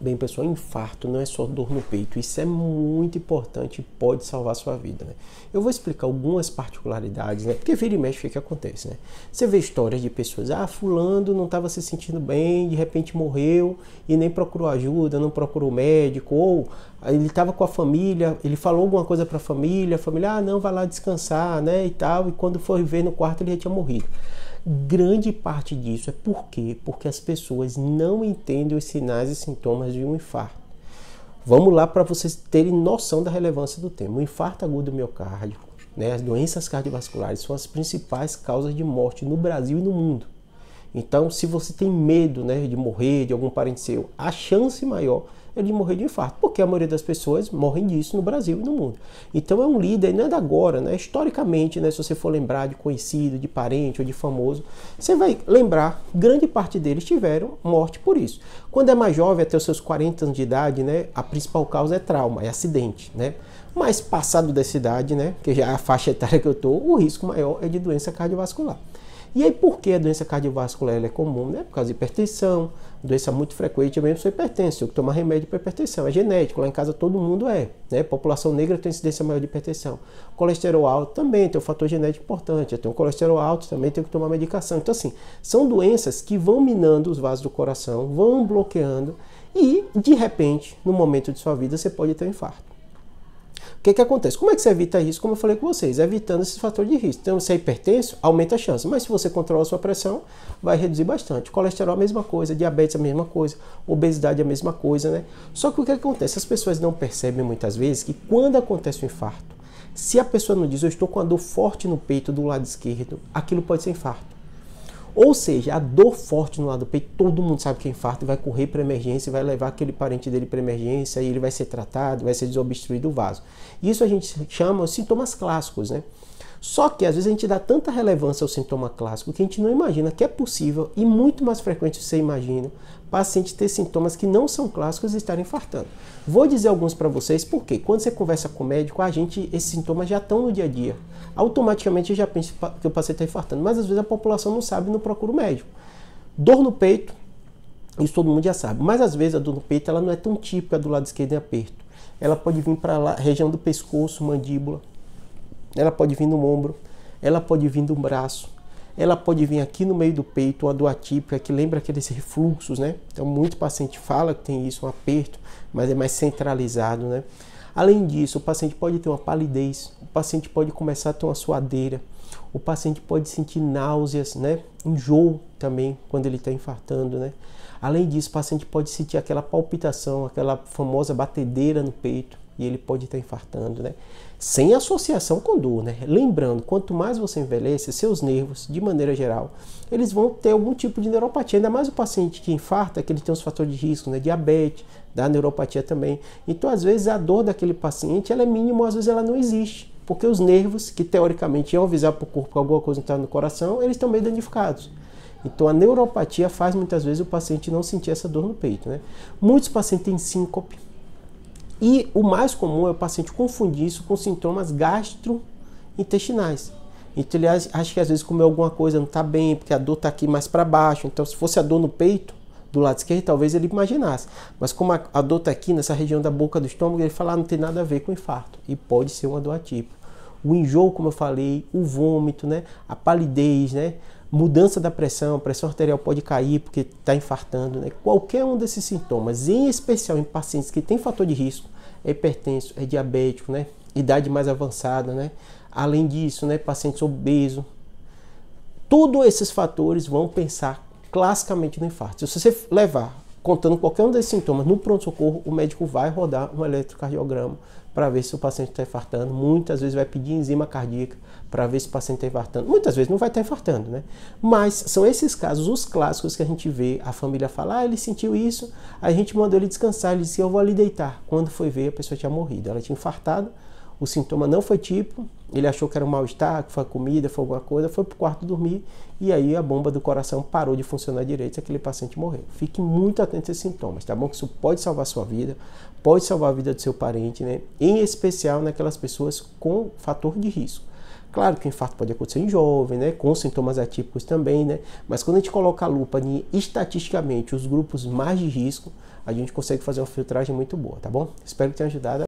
Bem, pessoal, infarto não é só dor no peito, isso é muito importante e pode salvar a sua vida. Né? Eu vou explicar algumas particularidades, né? porque vira e mexe o que acontece. Né? Você vê histórias de pessoas, ah, fulano não estava se sentindo bem, de repente morreu e nem procurou ajuda, não procurou médico, ou ele estava com a família, ele falou alguma coisa para a família, a família, ah, não, vai lá descansar, né, e tal, e quando foi ver no quarto ele já tinha morrido. Grande parte disso é por quê? Porque as pessoas não entendem os sinais e sintomas de um infarto. Vamos lá para vocês terem noção da relevância do tema. O infarto agudo miocárdico, né, as doenças cardiovasculares são as principais causas de morte no Brasil e no mundo. Então, se você tem medo né, de morrer de algum parente seu, a chance maior é de morrer de infarto, porque a maioria das pessoas morrem disso no Brasil e no mundo. Então, é um líder, não é da agora, né? historicamente, né, se você for lembrar de conhecido, de parente ou de famoso, você vai lembrar, grande parte deles tiveram morte por isso. Quando é mais jovem, até os seus 40 anos de idade, né, a principal causa é trauma, é acidente. Né? Mas passado dessa idade, né, que já é a faixa etária que eu estou, o risco maior é de doença cardiovascular. E aí, por que a doença cardiovascular é comum? Né? Por causa de hipertensão, doença muito frequente, eu mesmo sou hipertenso, eu tomo remédio para hipertensão, é genético, lá em casa todo mundo é. Né? População negra tem incidência maior de hipertensão. Colesterol alto também tem um fator genético importante, eu tenho colesterol alto, também tenho que tomar medicação. Então, assim, são doenças que vão minando os vasos do coração, vão bloqueando e, de repente, no momento de sua vida, você pode ter um infarto. O que, que acontece? Como é que você evita isso? Como eu falei com vocês, evitando esses fatores de risco. Então, se é hipertenso, aumenta a chance. Mas se você controla a sua pressão, vai reduzir bastante. Colesterol a mesma coisa, diabetes a mesma coisa, obesidade a mesma coisa, né? Só que o que acontece? As pessoas não percebem muitas vezes que quando acontece um infarto, se a pessoa não diz, eu estou com a dor forte no peito do lado esquerdo, aquilo pode ser infarto. Ou seja, a dor forte no lado do peito, todo mundo sabe que é infarto, vai correr para emergência, vai levar aquele parente dele para emergência, e ele vai ser tratado, vai ser desobstruído o vaso. Isso a gente chama os sintomas clássicos, né? Só que às vezes a gente dá tanta relevância ao sintoma clássico que a gente não imagina que é possível e muito mais frequente você imagina paciente ter sintomas que não são clássicos e estar infartando. Vou dizer alguns para vocês porque quando você conversa com o médico, a gente esses sintomas já estão no dia a dia. Automaticamente já pensa que o paciente está infartando, mas às vezes a população não sabe e não procura o médico. Dor no peito, isso todo mundo já sabe, mas às vezes a dor no peito ela não é tão típica do lado esquerdo em aperto. Ela pode vir para a região do pescoço, mandíbula ela pode vir no ombro, ela pode vir no braço, ela pode vir aqui no meio do peito, uma dor atípica que lembra aqueles refluxos, né? Então, muito paciente fala que tem isso, um aperto, mas é mais centralizado, né? Além disso, o paciente pode ter uma palidez, o paciente pode começar a ter uma suadeira, o paciente pode sentir náuseas, né? Enjoo também quando ele está infartando, né? Além disso, o paciente pode sentir aquela palpitação, aquela famosa batedeira no peito e ele pode estar infartando, né? Sem associação com dor, né? Lembrando, quanto mais você envelhece, seus nervos, de maneira geral, eles vão ter algum tipo de neuropatia, ainda mais o paciente que infarta, que ele tem os fatores de risco, né? Diabetes, da neuropatia também. Então, às vezes, a dor daquele paciente, ela é mínima, às vezes ela não existe, porque os nervos, que teoricamente iam avisar para o corpo que alguma coisa está no coração, eles estão meio danificados. Então a neuropatia faz muitas vezes o paciente não sentir essa dor no peito. Né? Muitos pacientes têm síncope, e o mais comum é o paciente confundir isso com sintomas gastrointestinais. Então ele acha que às vezes comeu alguma coisa não está bem, porque a dor está aqui mais para baixo. Então se fosse a dor no peito, do lado esquerdo, talvez ele imaginasse. Mas como a, dor está aqui nessa região da boca do estômago, ele fala, ah, não tem nada a ver com infarto. E pode ser uma dor atípica. O enjoo, como eu falei, o vômito, né? a palidez, né? mudança da pressão, a pressão arterial pode cair porque está infartando, né? qualquer um desses sintomas, em especial em pacientes que têm fator de risco, é hipertenso, é diabético, né? idade mais avançada, né? além disso, né? pacientes obesos, todos esses fatores vão pensar classicamente no infarto. Se você levar contando qualquer um desses sintomas no pronto-socorro, o médico vai rodar um eletrocardiograma para ver se o paciente está infartando. Muitas vezes vai pedir enzima cardíaca para ver se o paciente está infartando. Muitas vezes não vai estar tá infartando, né? Mas são esses casos, os clássicos que a gente vê a família falar, ah, ele sentiu isso, a gente mandou ele descansar, ele disse, eu vou ali deitar. Quando foi ver, a pessoa tinha morrido, ela tinha infartado, o sintoma não foi tipo, ele achou que era um mal-estar, que foi a comida, foi alguma coisa, foi para o quarto dormir e aí a bomba do coração parou de funcionar direito e aquele paciente morreu. Fique muito atento a esses sintomas, tá bom? Que isso pode salvar a sua vida, pode salvar a vida do seu parente, né? Em especial naquelas pessoas com fator de risco. Claro que o infarto pode acontecer em jovem, né? Com sintomas atípicos também, né? Mas quando a gente coloca a lupa em, estatisticamente os grupos mais de risco, a gente consegue fazer uma filtragem muito boa, tá bom? Espero que tenha ajudado.